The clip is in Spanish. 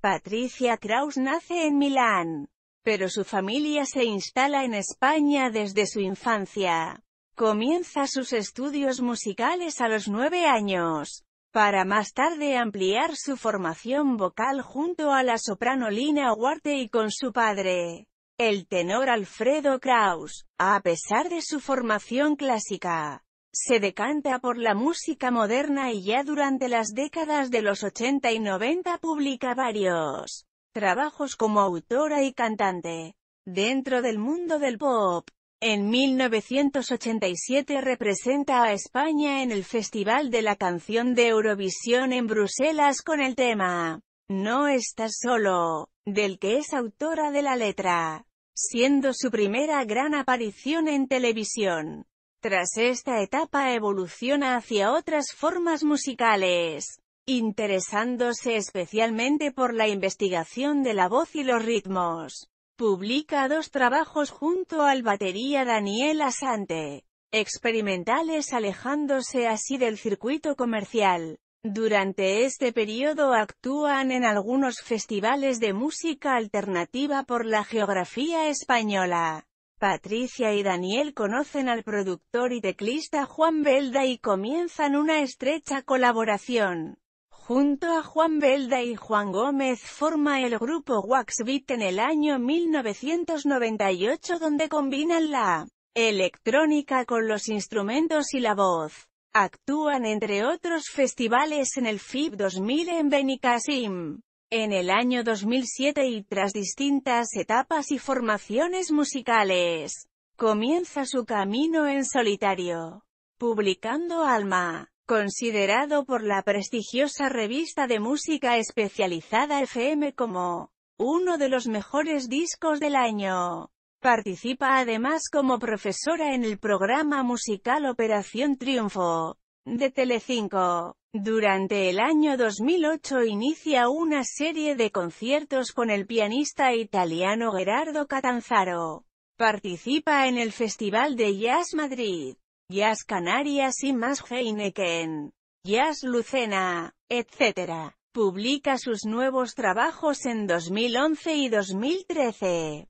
Patricia Kraus nace en Milán, pero su familia se instala en España desde su infancia. Comienza sus estudios musicales a los nueve años, para más tarde ampliar su formación vocal junto a la soprano Lina Huarte y con su padre, el tenor Alfredo Kraus, a pesar de su formación clásica. Se decanta por la música moderna y ya durante las décadas de los 80 y 90 publica varios trabajos como autora y cantante. Dentro del mundo del pop, en 1987 representa a España en el Festival de la Canción de Eurovisión en Bruselas con el tema No estás solo, del que es autora de la letra, siendo su primera gran aparición en televisión. Tras esta etapa evoluciona hacia otras formas musicales, interesándose especialmente por la investigación de la voz y los ritmos. Publica dos trabajos junto al batería Daniel Asante, experimentales alejándose así del circuito comercial. Durante este periodo actúan en algunos festivales de música alternativa por la geografía española. Patricia y Daniel conocen al productor y teclista Juan Belda y comienzan una estrecha colaboración. Junto a Juan Belda y Juan Gómez forma el grupo Waxbeat en el año 1998 donde combinan la electrónica con los instrumentos y la voz. Actúan entre otros festivales en el FIB 2000 en Benicassim en el año 2007 y tras distintas etapas y formaciones musicales, comienza su camino en solitario, publicando Alma, considerado por la prestigiosa revista de música especializada FM como uno de los mejores discos del año. Participa además como profesora en el programa musical Operación Triunfo, de Telecinco. Durante el año 2008 inicia una serie de conciertos con el pianista italiano Gerardo Catanzaro. Participa en el Festival de Jazz Madrid, Jazz Canarias y más Heineken, Jazz Lucena, etc. Publica sus nuevos trabajos en 2011 y 2013.